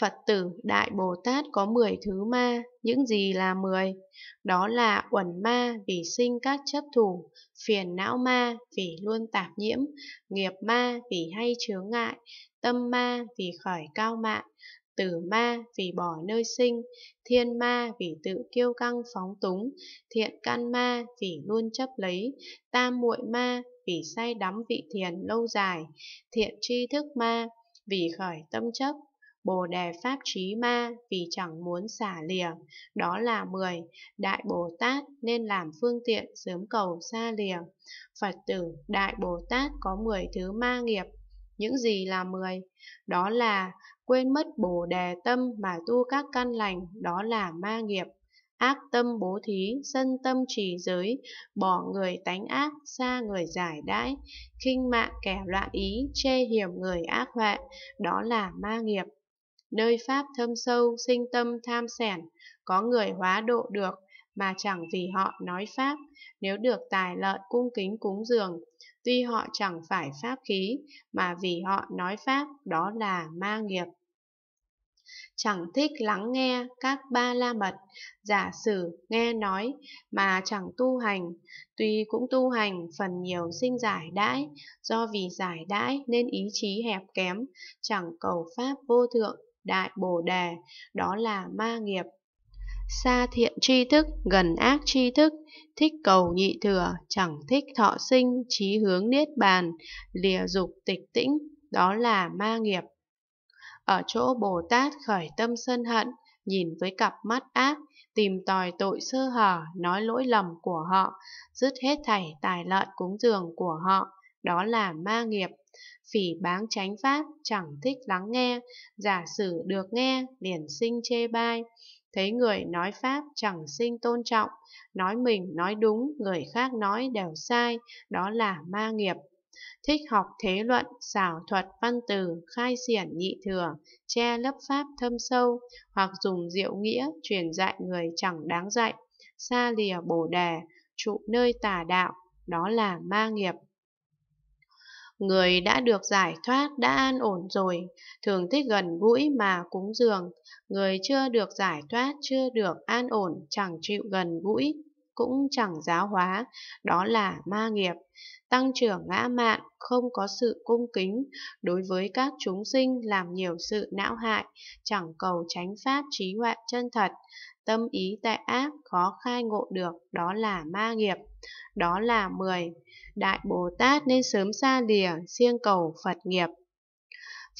Phật tử Đại Bồ Tát có 10 thứ ma, những gì là 10? Đó là uẩn ma vì sinh các chấp thủ, phiền não ma vì luôn tạp nhiễm, nghiệp ma vì hay chướng ngại, tâm ma vì khởi cao mạn, tử ma vì bỏ nơi sinh, thiên ma vì tự kiêu căng phóng túng, thiện căn ma vì luôn chấp lấy, tam muội ma vì say đắm vị thiền lâu dài, thiện tri thức ma vì khởi tâm chấp, Bồ đề pháp trí ma vì chẳng muốn xả lìa, đó là 10. Đại Bồ Tát nên làm phương tiện sớm cầu xa lìa. Phật tử Đại Bồ Tát có 10 thứ ma nghiệp. Những gì là 10? Đó là quên mất Bồ đề tâm mà tu các căn lành, đó là ma nghiệp ác tâm bố thí, sân tâm trì giới, bỏ người tánh ác, xa người giải đãi, khinh mạng kẻ loạn ý, chê hiểm người ác huệ, đó là ma nghiệp nơi pháp thâm sâu sinh tâm tham sẻn, có người hóa độ được mà chẳng vì họ nói pháp, nếu được tài lợi cung kính cúng dường, tuy họ chẳng phải pháp khí mà vì họ nói pháp đó là ma nghiệp chẳng thích lắng nghe các ba la mật, giả sử nghe nói mà chẳng tu hành, tuy cũng tu hành phần nhiều sinh giải đãi, do vì giải đãi nên ý chí hẹp kém, chẳng cầu pháp vô thượng đại bồ đề, đó là ma nghiệp. Xa thiện tri thức, gần ác tri thức, thích cầu nhị thừa, chẳng thích thọ sinh, trí hướng niết bàn, lìa dục tịch tĩnh, đó là ma nghiệp. Ở chỗ Bồ Tát khởi tâm sân hận, nhìn với cặp mắt ác, tìm tòi tội sơ hở, nói lỗi lầm của họ, dứt hết thảy tài lợi cúng dường của họ, đó là ma nghiệp. Phỉ báng chánh pháp, chẳng thích lắng nghe, giả sử được nghe, liền sinh chê bai. Thấy người nói pháp chẳng sinh tôn trọng, nói mình nói đúng, người khác nói đều sai, đó là ma nghiệp. Thích học thế luận, xảo thuật văn từ, khai xiển nhị thừa, che lấp pháp thâm sâu, hoặc dùng diệu nghĩa, truyền dạy người chẳng đáng dạy, xa lìa bổ đề, trụ nơi tà đạo, đó là ma nghiệp. Người đã được giải thoát đã an ổn rồi, thường thích gần gũi mà cúng dường. Người chưa được giải thoát, chưa được an ổn, chẳng chịu gần gũi cũng chẳng giáo hóa, đó là ma nghiệp. Tăng trưởng ngã mạn, không có sự cung kính, đối với các chúng sinh làm nhiều sự não hại, chẳng cầu tránh pháp trí huệ chân thật, tâm ý tệ ác khó khai ngộ được, đó là ma nghiệp. Đó là 10. Đại Bồ Tát nên sớm xa lìa, siêng cầu Phật nghiệp.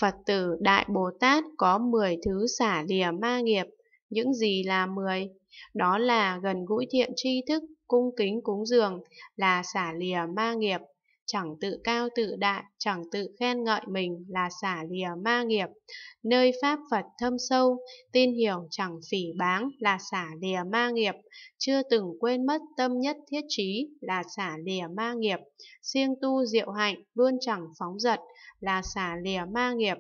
Phật tử Đại Bồ Tát có 10 thứ xả lìa ma nghiệp. Những gì là 10? đó là gần gũi thiện tri thức, cung kính cúng dường, là xả lìa ma nghiệp, chẳng tự cao tự đại, chẳng tự khen ngợi mình là xả lìa ma nghiệp, nơi pháp Phật thâm sâu, tin hiểu chẳng phỉ báng là xả lìa ma nghiệp, chưa từng quên mất tâm nhất thiết trí là xả lìa ma nghiệp, siêng tu diệu hạnh luôn chẳng phóng dật là xả lìa ma nghiệp,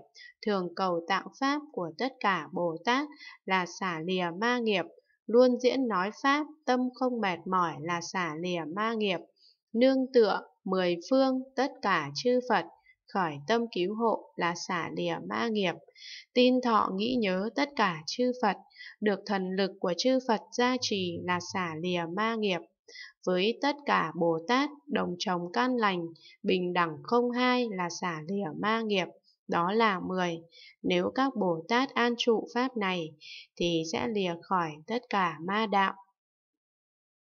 thường cầu tạo pháp của tất cả Bồ Tát là xả lìa ma nghiệp, luôn diễn nói Pháp, tâm không mệt mỏi là xả lìa ma nghiệp, nương tựa, mười phương, tất cả chư Phật, khỏi tâm cứu hộ là xả lìa ma nghiệp, tin thọ nghĩ nhớ tất cả chư Phật, được thần lực của chư Phật gia trì là xả lìa ma nghiệp. Với tất cả Bồ Tát, đồng chồng can lành, bình đẳng không hai là xả lìa ma nghiệp đó là 10. Nếu các Bồ Tát an trụ Pháp này, thì sẽ lìa khỏi tất cả ma đạo.